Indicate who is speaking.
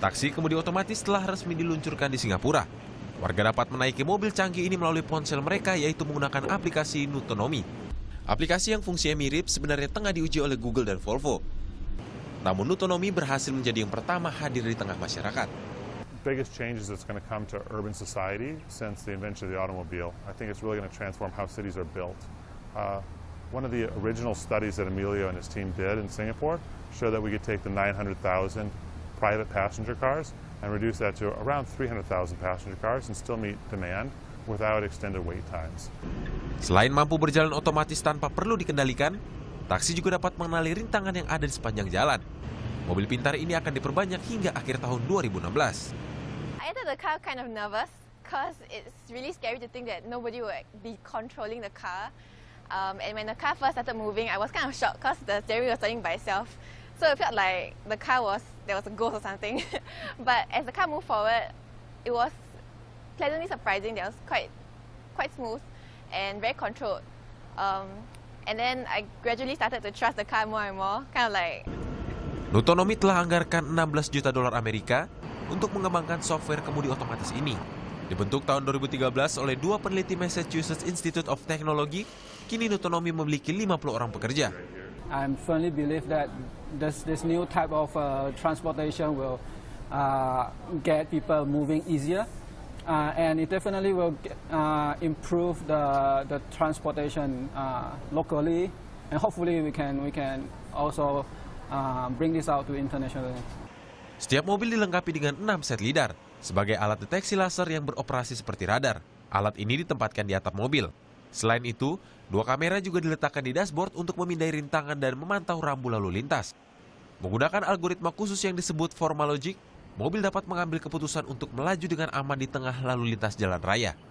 Speaker 1: Taksi kemudi otomatis telah resmi diluncurkan di Singapura. Warga dapat menaiki mobil canggih ini melalui ponsel mereka yaitu menggunakan aplikasi Nutonomi. Aplikasi yang fungsinya mirip sebenarnya tengah diuji oleh Google dan Volvo. Namun Nutonomi berhasil menjadi yang pertama hadir di tengah masyarakat.
Speaker 2: biggest changes that's going to come to urban society since the invention of the automobile. I think it's really going to transform how cities are built. Uh, one of the original studies that Emilio and his team did in Singapore showed that we could take the 900,000 private passenger cars and reduce that to around 300,000 passenger cars and still meet demand without extended wait times.
Speaker 1: Selain mampu berjalan otomatis tanpa
Speaker 2: perlu dikendalikan,
Speaker 1: taksi juga dapat mengenali rintangan yang ada di sepanjang jalan. Mobil pintar ini akan diperbanyak hingga akhir tahun 2016.
Speaker 3: I thought the car kind of nervous because it's really scary to think that nobody would be controlling the car. Um, and when the car first started moving, I was kind of shocked because the steering was turning by itself. So it felt like the car was, there was a ghost or something. but as the car moved forward, it was pleasantly surprising. That was quite, quite smooth and very controlled. Um, and then I gradually started to trust the car more and more, kind of like...
Speaker 1: Nutonomi telah anggarkan 16 juta dolar Amerika untuk mengembangkan software kemudi otomatis ini. Dibentuk tahun 2013 oleh dua peneliti Massachusetts Institute of Technology, kini Nutonomi memiliki 50 orang pekerja.
Speaker 4: I firmly believe that this, this new type of uh, transportation will uh, get people moving easier. Uh, and it definitely will uh, improve the, the transportation uh, locally. And hopefully we can, we can also uh, bring this out to internationally.
Speaker 1: Setiap mobil dilengkapi dengan 6 set lidar sebagai alat deteksi laser yang beroperasi seperti radar. Alat ini ditempatkan di atap mobil Selain itu, dua kamera juga diletakkan di dashboard untuk memindai rintangan dan memantau rambu lalu lintas. Menggunakan algoritma khusus yang disebut Formalogic, mobil dapat mengambil keputusan untuk melaju dengan aman di tengah lalu lintas jalan raya.